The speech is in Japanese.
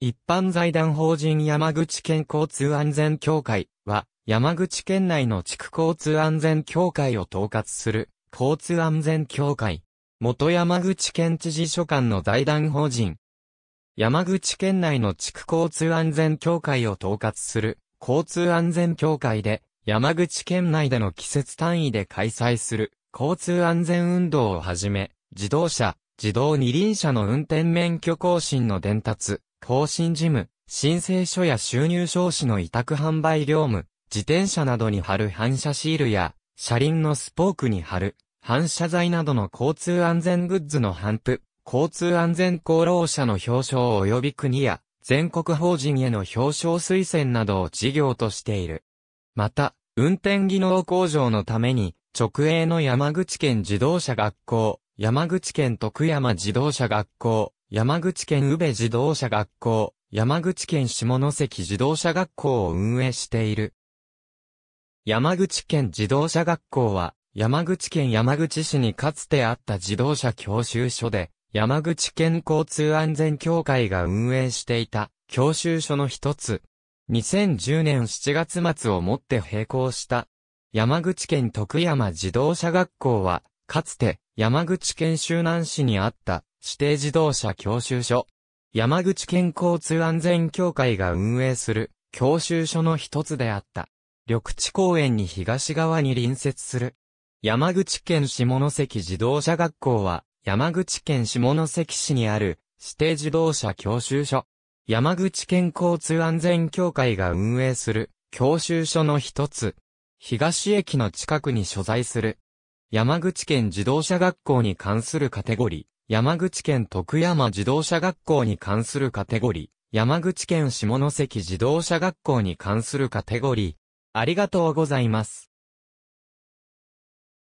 一般財団法人山口県交通安全協会は、山口県内の地区交通安全協会を統括する交通安全協会。元山口県知事所管の財団法人。山口県内の地区交通安全協会を統括する交通安全協会で、山口県内での季節単位で開催する交通安全運動をはじめ、自動車、自動二輪車の運転免許更新の伝達、更新事務、申請書や収入証紙の委託販売業務、自転車などに貼る反射シールや、車輪のスポークに貼る、反射材などの交通安全グッズの販布、交通安全功労者の表彰及び国や、全国法人への表彰推薦などを事業としている。また、運転技能向上のために、直営の山口県自動車学校、山口県徳山自動車学校、山口県宇部自動車学校、山口県下関自動車学校を運営している。山口県自動車学校は、山口県山口市にかつてあった自動車教習所で、山口県交通安全協会が運営していた教習所の一つ。2010年7月末をもって閉校した。山口県徳山自動車学校は、かつて山口県周南市にあった指定自動車教習所。山口県交通安全協会が運営する教習所の一つであった。緑地公園に東側に隣接する。山口県下関自動車学校は、山口県下関市にある指定自動車教習所。山口県交通安全協会が運営する教習所の一つ。東駅の近くに所在する。山口県自動車学校に関するカテゴリー。山口県徳山自動車学校に関するカテゴリー、山口県下関自動車学校に関するカテゴリー。ありがとうございます。